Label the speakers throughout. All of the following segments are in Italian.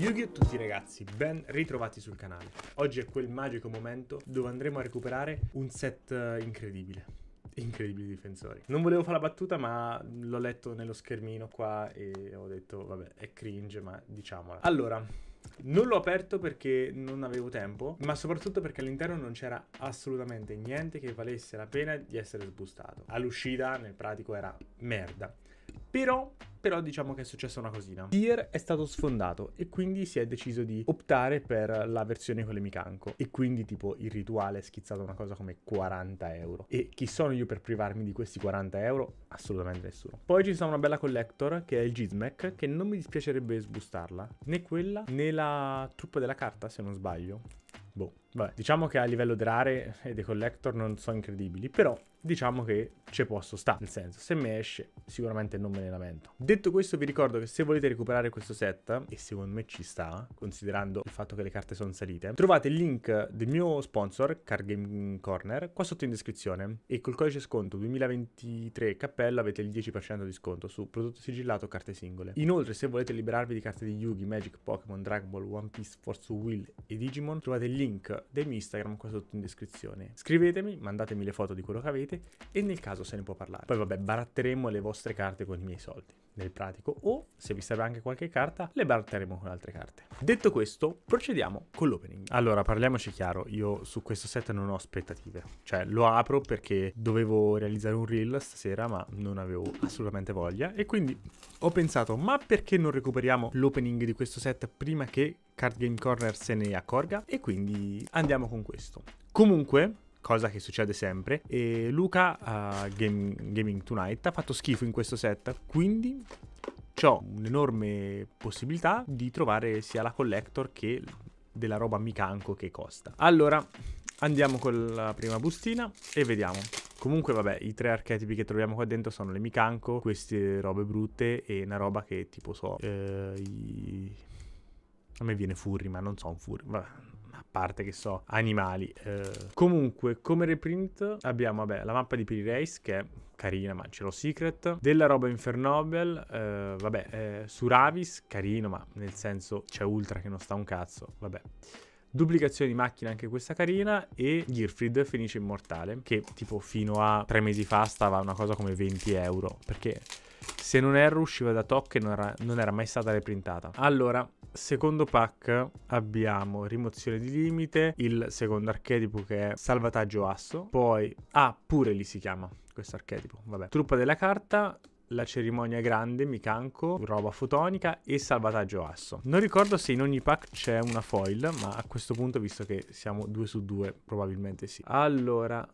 Speaker 1: Yugi a tutti ragazzi, ben ritrovati sul canale. Oggi è quel magico momento dove andremo a recuperare un set eh, incredibile. Incredibili difensori. Non volevo fare la battuta, ma l'ho letto nello schermino qua e ho detto, vabbè, è cringe, ma diciamola. Allora, non l'ho aperto perché non avevo tempo, ma soprattutto perché all'interno non c'era assolutamente niente che valesse la pena di essere sbustato. All'uscita, nel pratico, era merda. Però però diciamo che è successa una cosina. Tier è stato sfondato e quindi si è deciso di optare per la versione con le micanco. e quindi tipo il rituale è schizzato una cosa come 40 euro. E chi sono io per privarmi di questi 40 euro? Assolutamente nessuno. Poi ci sta una bella collector che è il Gizmec che non mi dispiacerebbe sbustarla, né quella né la truppa della carta se non sbaglio. Boh. Vabbè, diciamo che a livello di rare e dei collector non sono incredibili, però diciamo che c'è posto sta, Nel senso, se me esce, sicuramente non me ne lamento. Detto questo, vi ricordo che se volete recuperare questo set, e secondo me ci sta, considerando il fatto che le carte sono salite, trovate il link del mio sponsor, Card Game Corner, qua sotto in descrizione. E col codice sconto 2023 cappello avete il 10% di sconto su prodotto sigillato o carte singole. Inoltre, se volete liberarvi di carte di Yugi, Magic, Pokémon, Dragon Ball, One Piece, Force Will e Digimon, trovate il link del mio Instagram qua sotto in descrizione. Scrivetemi, mandatemi le foto di quello che avete e nel caso se ne può parlare. Poi vabbè, baratteremo le vostre carte con i miei soldi nel pratico o se vi serve anche qualche carta le baratteremo con altre carte. Detto questo, procediamo con l'opening. Allora, parliamoci chiaro, io su questo set non ho aspettative, cioè lo apro perché dovevo realizzare un reel stasera ma non avevo assolutamente voglia e quindi ho pensato ma perché non recuperiamo l'opening di questo set prima che Card Game Corner se ne accorga e quindi andiamo con questo. Comunque, cosa che succede sempre, e eh, Luca a Game, Gaming Tonight ha fatto schifo in questo set, quindi ho un'enorme possibilità di trovare sia la collector che della roba micanco che costa. Allora, andiamo con la prima bustina e vediamo. Comunque, vabbè, i tre archetipi che troviamo qua dentro sono le micanco, queste robe brutte e una roba che tipo so... Eh, i... A me viene furry, ma non so un furry. Vabbè, a parte che so, animali. Eh, comunque, come reprint abbiamo, vabbè, la mappa di Piri Race che è carina, ma ce l'ho secret. Della roba Infernobel, eh, vabbè, eh, Suravis, carino, ma nel senso c'è Ultra che non sta un cazzo, vabbè. Duplicazione di macchina, anche questa carina. E Girfried finisce immortale, che tipo fino a tre mesi fa stava una cosa come 20 euro. Perché se non erro usciva da Tok e non era, non era mai stata reprintata. Allora, secondo pack abbiamo rimozione di limite, il secondo archetipo che è salvataggio asso, poi... Ah, pure lì si chiama questo archetipo, vabbè. Truppa della carta, la cerimonia grande, Mikanko, roba fotonica e salvataggio asso. Non ricordo se in ogni pack c'è una foil, ma a questo punto, visto che siamo due su due, probabilmente sì. Allora,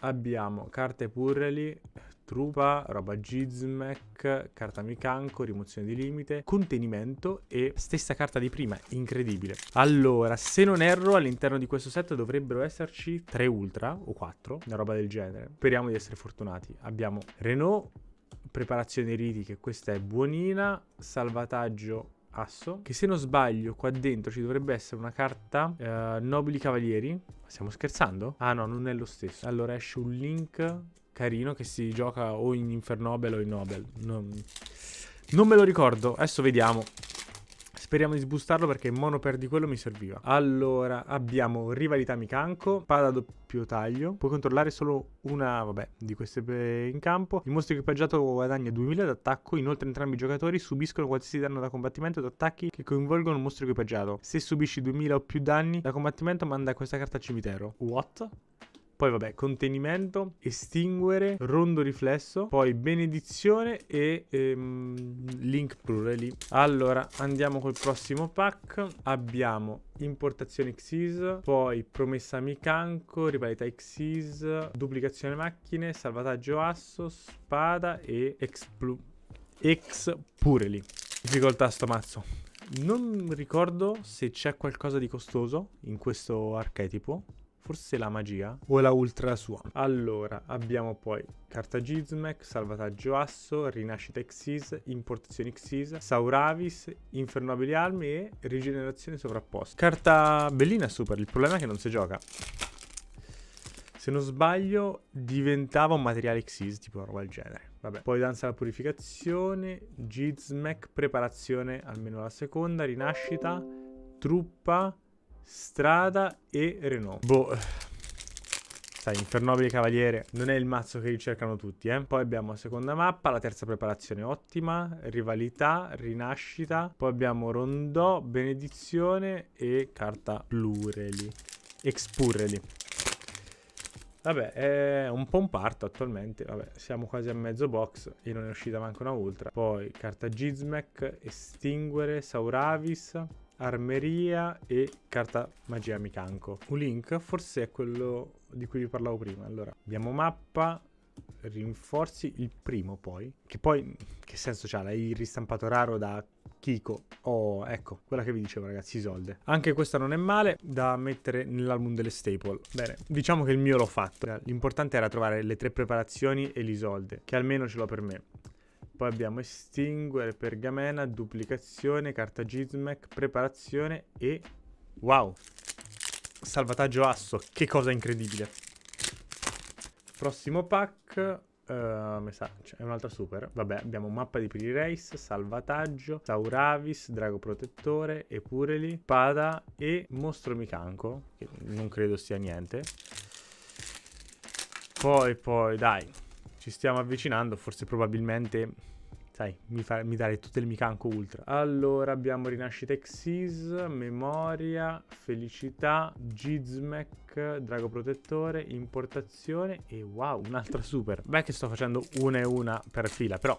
Speaker 1: abbiamo carte Purreli, Trupa, roba Gizmec, carta Mikanko, rimozione di limite, contenimento e stessa carta di prima, incredibile. Allora, se non erro, all'interno di questo set dovrebbero esserci tre ultra o quattro, una roba del genere. Speriamo di essere fortunati. Abbiamo Renault, preparazione ritiche, questa è buonina, salvataggio asso, che se non sbaglio qua dentro ci dovrebbe essere una carta eh, nobili cavalieri, stiamo scherzando? Ah no, non è lo stesso, allora esce un link carino che si gioca o in Infernobel o in Nobel, non, non me lo ricordo, adesso vediamo. Speriamo di sbustarlo perché in mono per di quello mi serviva. Allora, abbiamo rivalità Mikanko, spada a doppio taglio. Puoi controllare solo una, vabbè, di queste in campo. Il mostro equipaggiato guadagna 2000 d'attacco. Inoltre entrambi i giocatori subiscono qualsiasi danno da combattimento o da attacchi che coinvolgono il mostro equipaggiato. Se subisci 2000 o più danni da combattimento manda questa carta al cimitero. What? Poi vabbè, contenimento, estinguere, rondo riflesso, poi benedizione e ehm, link plure lì. Allora, andiamo col prossimo pack. Abbiamo importazione Xyz, poi promessa Micanco, rivalità Xyz, duplicazione macchine, salvataggio asso, spada e explu- ex pure lì. Difficoltà sto mazzo. Non ricordo se c'è qualcosa di costoso in questo archetipo Forse la magia o la ultra sua. Allora, abbiamo poi Cartagizmec, Salvataggio Asso, Rinascita Xyz, Importazione Xyz, Sauravis, Infernabili Armi e Rigenerazione Sovrapposta. Carta bellina super, il problema è che non si gioca. Se non sbaglio diventava un materiale Xyz, tipo una roba del genere. Vabbè. Poi danza alla purificazione, Gizmec, preparazione almeno la seconda, rinascita, truppa, Strada e Renault. Boh. Sai, Infernobile Cavaliere non è il mazzo che ricercano tutti, eh. Poi abbiamo seconda mappa, la terza preparazione ottima, rivalità, rinascita. Poi abbiamo rondò, benedizione e carta plureli. Expurreli. Vabbè, è un po' un parto attualmente. Vabbè, siamo quasi a mezzo box e non è uscita manco una ultra. Poi carta Gizmek, Estinguere, Sauravis, armeria e carta magia micanco. Un link forse è quello di cui vi parlavo prima. Allora, abbiamo mappa, rinforzi, il primo poi. Che poi, che senso c'ha? L'hai ristampato raro da Kiko. Oh, ecco, quella che vi dicevo ragazzi, Isolde. Anche questa non è male da mettere nell'album delle staple. Bene, diciamo che il mio l'ho fatto. L'importante era trovare le tre preparazioni e l'Isolde, che almeno ce l'ho per me. Poi abbiamo estinguere, pergamena, duplicazione, carta gizmec, preparazione e... Wow! Salvataggio asso, che cosa incredibile! Prossimo pack... Uh, eh, messaggio, è un'altra super. Vabbè, abbiamo mappa di Pretty Race, salvataggio, Sauravis, drago protettore, Epureli, spada e mostro micanco, che non credo sia niente. Poi, poi, dai, ci stiamo avvicinando, forse probabilmente dai, mi, fa, mi dare tutte le micanco Ultra. Allora abbiamo Rinascita Exis, Memoria, Felicità, Gizmec, Drago Protettore, Importazione e wow, un'altra super. Beh che sto facendo una e una per fila, però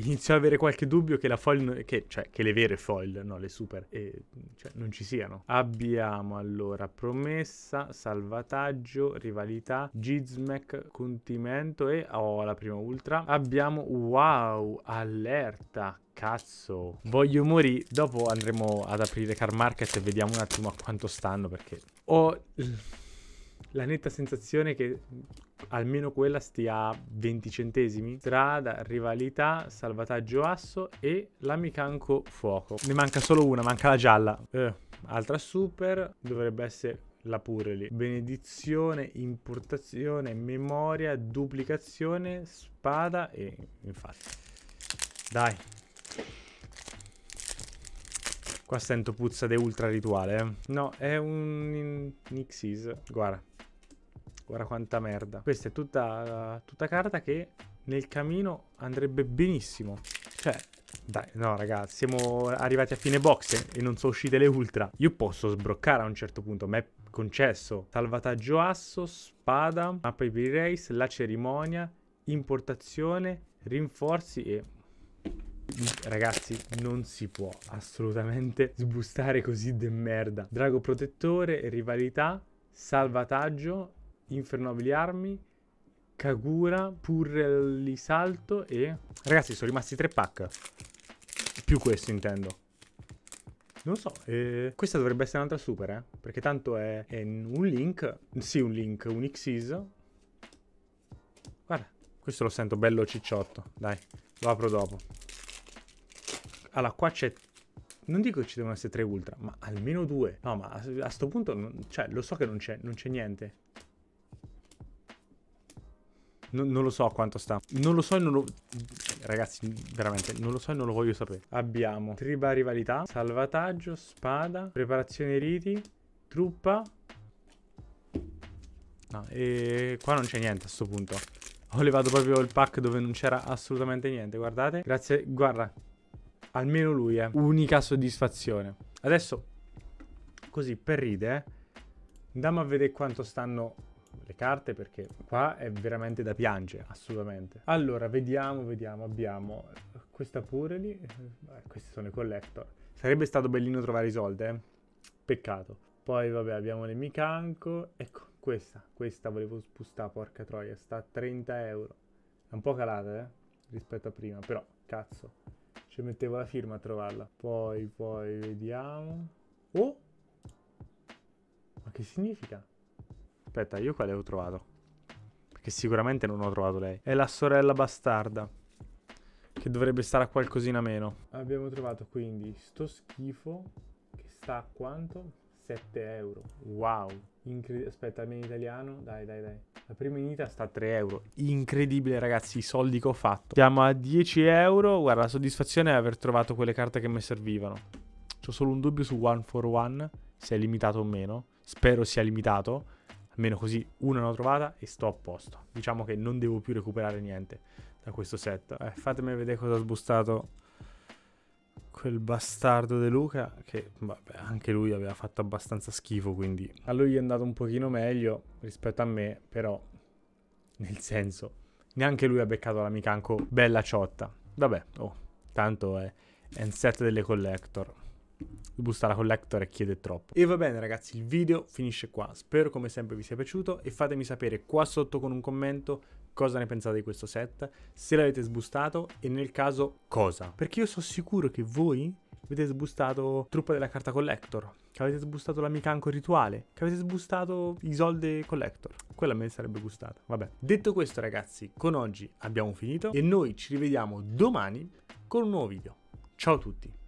Speaker 1: inizio a avere qualche dubbio che la foil, che, cioè che le vere foil, no le super, eh, cioè, non ci siano. Abbiamo allora promessa, salvataggio, rivalità, gizmec, contimento e oh la prima ultra. Abbiamo wow, allerta, cazzo. Voglio morire. Dopo andremo ad aprire car market e vediamo un attimo a quanto stanno perché ho la netta sensazione che almeno quella stia a 20 centesimi strada, rivalità, salvataggio asso e l'amicanco fuoco ne manca solo una, manca la gialla eh, altra super dovrebbe essere la pure lì benedizione, importazione, memoria, duplicazione, spada e infatti dai Qua sento puzza de ultra rituale. Eh? No, è un, Nixis. Guarda, Guarda quanta merda. Questa è tutta, tutta carta che nel camino andrebbe benissimo. Cioè, dai, no ragazzi, siamo arrivati a fine box e non sono uscite le ultra. Io posso sbroccare a un certo punto, ma è concesso. Salvataggio asso, spada, mappa di race, la cerimonia, importazione, rinforzi e... Ragazzi, non si può assolutamente sbustare così de merda. Drago protettore, rivalità, salvataggio Infernobili Armi, Kagura, Pure li Salto e... Ragazzi, sono rimasti tre pack. Più questo, intendo. Non lo so, eh, questa dovrebbe essere un'altra super, eh? Perché tanto è, è, un link, sì un link, un Xyz. Guarda, questo lo sento bello cicciotto, dai, lo apro dopo. Allora, qua c'è... Non dico che ci devono essere tre ultra, ma almeno due. No, ma a, a sto punto, non, cioè, lo so che non c'è niente non, non lo so quanto sta. Non lo so e non lo... Ragazzi, veramente, non lo so e non lo voglio sapere. Abbiamo triba rivalità, salvataggio, spada, preparazione riti, truppa. No, e qua non c'è niente a sto punto. Ho levato proprio il pack dove non c'era assolutamente niente, guardate. Grazie, guarda, almeno lui è eh. unica soddisfazione. Adesso, così, per ride, eh. andiamo a vedere quanto stanno le carte perché qua è veramente da piangere, assolutamente. Allora, vediamo, vediamo, abbiamo eh, questa pure lì, eh, questi sono i collector. Sarebbe stato bellino trovare i soldi, eh? Peccato. Poi vabbè, abbiamo le Mikanko, ecco, questa, questa volevo spostare, porca troia, sta a 30 euro. È un po' calata, eh, rispetto a prima, però, cazzo, ci mettevo la firma a trovarla. Poi, poi, vediamo. Oh! Ma che significa? Aspetta, io quale ho trovato? Perché sicuramente non ho trovato lei. È la sorella bastarda. Che dovrebbe stare a qualcosina meno. Abbiamo trovato quindi sto schifo che sta a quanto? 7 euro. Wow. Incred Aspetta, almeno in italiano. Dai, dai, dai. La prima in Ita sta a 3 euro. Incredibile, ragazzi, i soldi che ho fatto. Siamo a 10 euro. Guarda, la soddisfazione è aver trovato quelle carte che mi servivano. Ho solo un dubbio su One for One, se è limitato o meno. Spero sia limitato Almeno così una l'ho trovata e sto a posto. Diciamo che non devo più recuperare niente da questo set. Eh, fatemi vedere cosa ha sbustato quel bastardo De Luca che vabbè, anche lui aveva fatto abbastanza schifo, quindi a lui è andato un pochino meglio rispetto a me, però nel senso neanche lui ha beccato la l'amicanco bella ciotta. Vabbè, oh, tanto è, è un set delle collector busta la collector e chiede troppo. E va bene ragazzi, il video finisce qua. Spero come sempre vi sia piaciuto e fatemi sapere qua sotto con un commento cosa ne pensate di questo set, se l'avete sbustato e nel caso cosa. Perché io sono sicuro che voi avete sbustato Truppa della Carta Collector, che avete sbustato l'amicanco rituale, che avete sbustato i soldi collector. Quella me sarebbe gustata. Vabbè. Detto questo, ragazzi, con oggi abbiamo finito e noi ci rivediamo domani con un nuovo video. Ciao a tutti!